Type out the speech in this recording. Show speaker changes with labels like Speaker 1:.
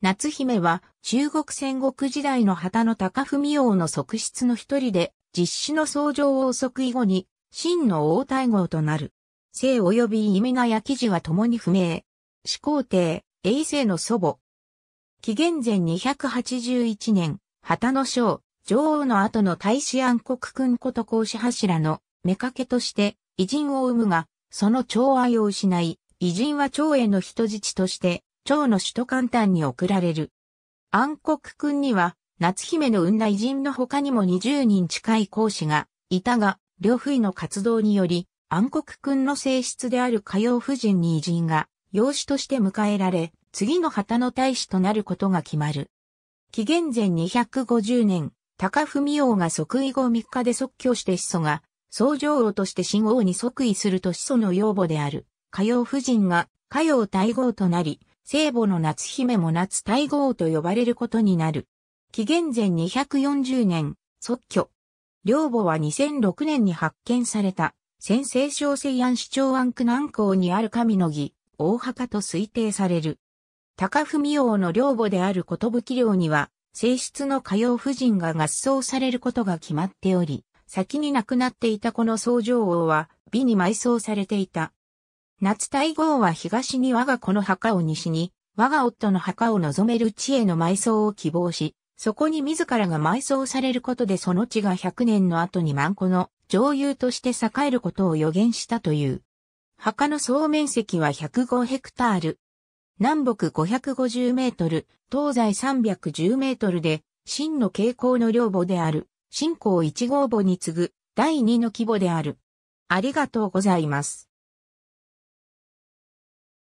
Speaker 1: 夏姫は中国戦国時代の旗の高文王の側室の一人で、実施の創上を即位後に、真の王太后となる。姓及び意味が焼き字は共に不明。始皇帝、永世の祖母。紀元前281年、旗の章、女王の後の大使暗黒君こと孔子柱の目けとして偉人を生むが、その長愛を失い、偉人は長への人質として蝶の首都簡単に送られる。暗黒君には、夏姫の生んだ偉人の他にも20人近い講師がいたが、両夫の活動により、暗黒君の性質である歌謡夫人に偉人が、養子として迎えられ、次の旗の大使となることが決まる。紀元前250年、高文王が即位後3日で即居して始祖が、創上王として新王に即位すると始祖の養母である、歌謡夫人が、歌謡大号となり、聖母の夏姫も夏大号と呼ばれることになる。紀元前240年、即居。両母は2006年に発見された、先西小西安市長安区南港にある神の儀、大墓と推定される。高文王の両母であることぶき寮には、性質の火曜夫人が合葬されることが決まっており、先に亡くなっていたこの宗上王は、美に埋葬されていた。夏大号は東に我が子の墓を西に、我が夫の墓を望める地への埋葬を希望し、そこに自らが埋葬されることでその地が100年の後に万古の上流として栄えることを予言したという。墓の総面積は105ヘクタール。南北550メートル、東西310メートルで、真の傾向の両母である、信仰1号母に次ぐ、第2の規模である。ありがとうございます。